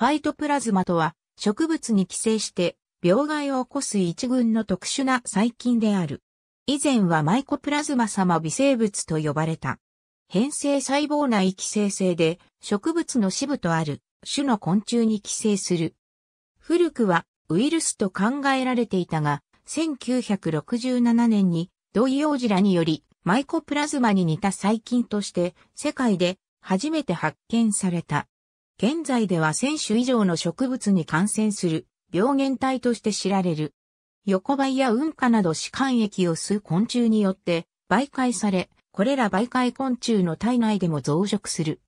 ファイトプラズマとは、植物に寄生して病害を起こす一群の特殊な細菌である。以前はマイコプラズマ様微生物と呼ばれた。変性細胞内寄生性で植物の支部とある種の昆虫に寄生する。古くはウイルスと考えられていたが、1967年に土イオジラによりマイコプラズマに似た細菌として世界で初めて発見された。現在では1000種以上の植物に感染する病原体として知られる。横ばいやん化など歯間液を吸う昆虫によって媒介され、これら媒介昆虫の体内でも増殖する。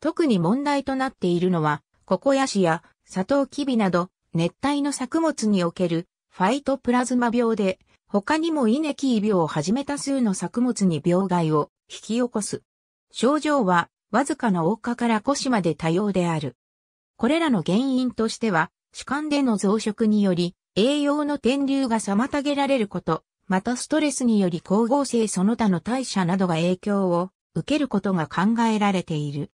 特に問題となっているのは、ココヤシやサトウキビなど熱帯の作物におけるファイトプラズマ病で、他にもイネキー病をはじめ多数の作物に病害を引き起こす。症状はわずかな大下から腰まで多様である。これらの原因としては、主観での増殖により、栄養の転流が妨げられること、またストレスにより光合成その他の代謝などが影響を受けることが考えられている。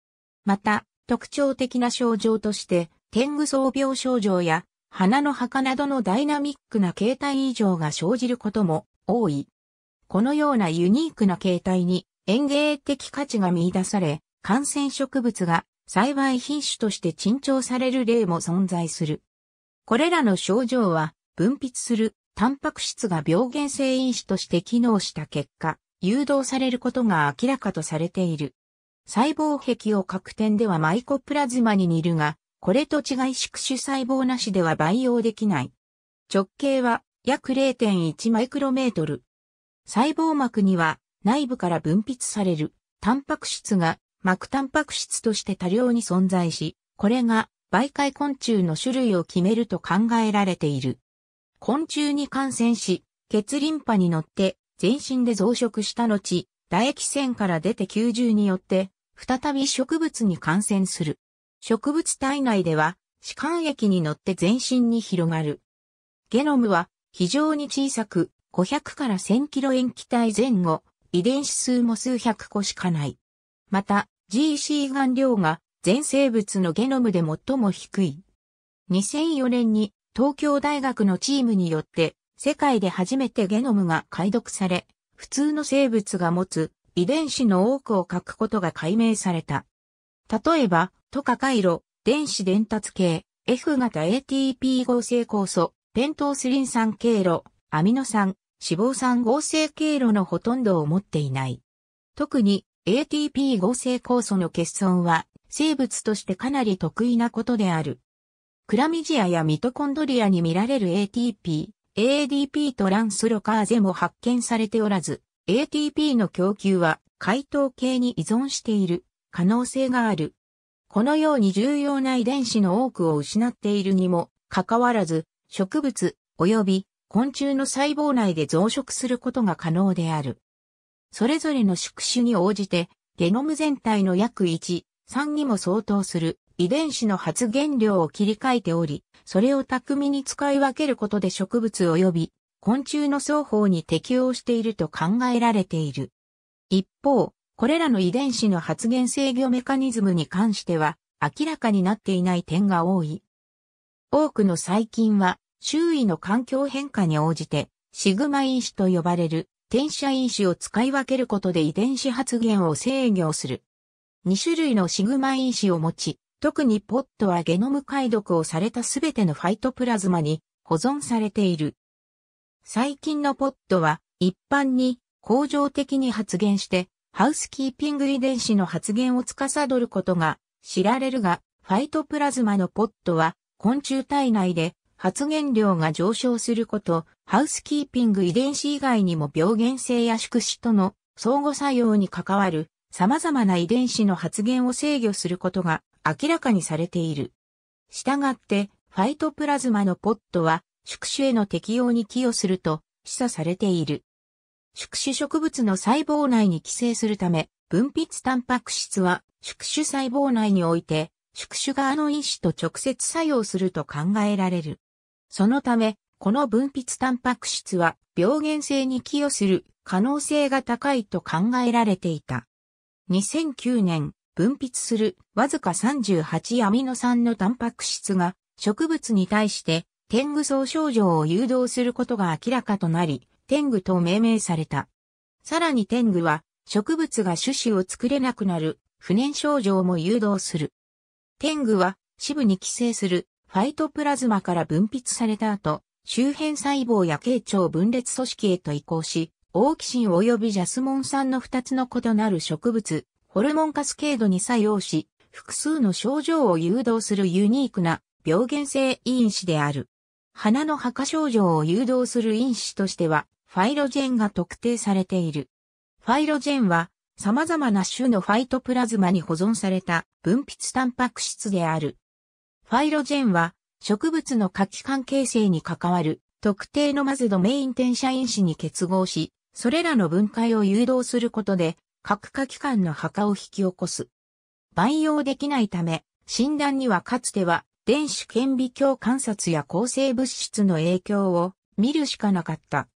また、特徴的な症状として、天狗草病症状や、鼻の墓などのダイナミックな形態異常が生じることも多い。このようなユニークな形態に園芸的価値が見出され、感染植物が栽培品種として珍重される例も存在する。これらの症状は分泌するタンパク質が病原性因子として機能した結果、誘導されることが明らかとされている。細胞壁を各点ではマイコプラズマに似るが、これと違い宿主細胞なしでは培養できない。直径は約0.1マイクロメートル。細胞膜には内部から分泌されるタンパク質が膜タンパク質として多量に存在し、これが媒介昆虫の種類を決めると考えられている。昆虫に感染し、血リンパに乗って全身で増殖した後、唾液腺から出て吸重によって、再び植物に感染する。植物体内では、歯間液に乗って全身に広がる。ゲノムは非常に小さく、500から1000キロ塩基体前後、遺伝子数も数百個しかない。また、GC 含量が全生物のゲノムで最も低い。2004年に東京大学のチームによって世界で初めてゲノムが解読され、普通の生物が持つ遺伝子の多くを書くことが解明された。例えば、トカ回路、電子伝達系、F 型 ATP 合成酵素、ペントースリン酸経路、アミノ酸、脂肪酸合成経路のほとんどを持っていない。特に ATP 合成酵素の欠損は生物としてかなり得意なことである。クラミジアやミトコンドリアに見られる ATP、ADP トランスロカーゼも発見されておらず、ATP の供給は解糖系に依存している可能性がある。このように重要な遺伝子の多くを失っているにもかかわらず、植物及び昆虫の細胞内で増殖することが可能である。それぞれの宿主に応じて、ゲノム全体の約1、3にも相当する遺伝子の発現量を切り替えており、それを巧みに使い分けることで植物及び昆虫の双方に適応していると考えられている。一方、これらの遺伝子の発現制御メカニズムに関しては明らかになっていない点が多い。多くの細菌は周囲の環境変化に応じてシグマ因子と呼ばれる転写因子を使い分けることで遺伝子発現を制御する。2種類のシグマ因子を持ち、特にポットはゲノム解読をされたすべてのファイトプラズマに保存されている。最近のポットは一般に恒常的に発現して、ハウスキーピング遺伝子の発現を司ることが知られるが、ファイトプラズマのポットは昆虫体内で発現量が上昇すること、ハウスキーピング遺伝子以外にも病原性や宿主との相互作用に関わる様々な遺伝子の発現を制御することが明らかにされている。したがって、ファイトプラズマのポットは宿主への適用に寄与すると示唆されている。宿主植物の細胞内に寄生するため、分泌タンパク質は宿主細胞内において、宿主側の因子と直接作用すると考えられる。そのため、この分泌タンパク質は病原性に寄与する可能性が高いと考えられていた。2009年、分泌するわずか38アミノ酸のタンパク質が植物に対して天狗層症状を誘導することが明らかとなり、天狗と命名された。さらに天狗は植物が種子を作れなくなる不燃症状も誘導する。天狗は支部に寄生するファイトプラズマから分泌された後、周辺細胞や形腸分裂組織へと移行し、オーキシン及びジャスモン酸の2つの異なる植物、ホルモンカスケードに作用し、複数の症状を誘導するユニークな病原性因子である。花の墓症状を誘導する因子としては、ファイロジェンが特定されている。ファイロジェンは、様々な種のファイトプラズマに保存された分泌タンパク質である。ファイロジェンは植物の夏季関係性に関わる特定のまずドメイン転写因子に結合し、それらの分解を誘導することで核化器官の破を引き起こす。培養できないため、診断にはかつては電子顕微鏡観察や抗生物質の影響を見るしかなかった。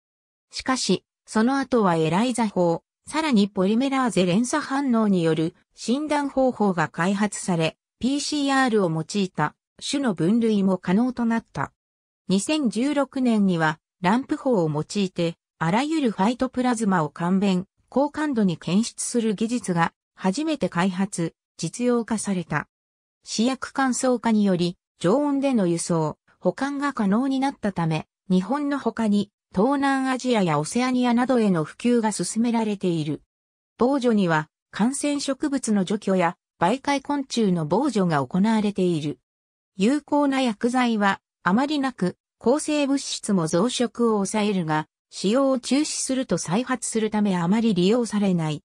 しかし、その後はエライザ法、さらにポリメラーゼ連鎖反応による診断方法が開発され、PCR を用いた種の分類も可能となった。2016年にはランプ法を用いて、あらゆるファイトプラズマを勘弁、高感度に検出する技術が初めて開発、実用化された。試薬乾燥化により、常温での輸送、保管が可能になったため、日本の他に東南アジアやオセアニアなどへの普及が進められている。防除には感染植物の除去や媒介昆虫の防除が行われている。有効な薬剤はあまりなく、抗生物質も増殖を抑えるが、使用を中止すると再発するためあまり利用されない。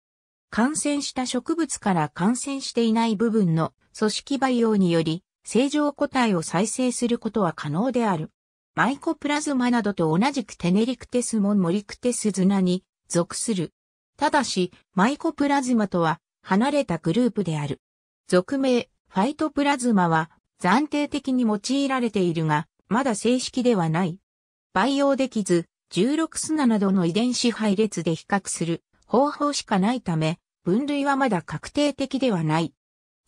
感染した植物から感染していない部分の組織培養により、正常個体を再生することは可能である。マイコプラズマなどと同じくテネリクテスモンモリクテスズナに属する。ただし、マイコプラズマとは離れたグループである。俗名、ファイトプラズマは暫定的に用いられているが、まだ正式ではない。培養できず、16砂などの遺伝子配列で比較する方法しかないため、分類はまだ確定的ではない。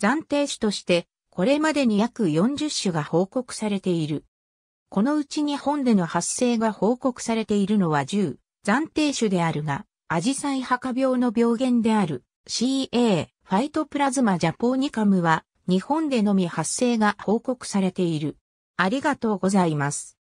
暫定種として、これまでに約40種が報告されている。このうち日本での発生が報告されているのは10、暫定種であるが、アジサイハカ病の病原である CA ファイトプラズマジャポーニカムは日本でのみ発生が報告されている。ありがとうございます。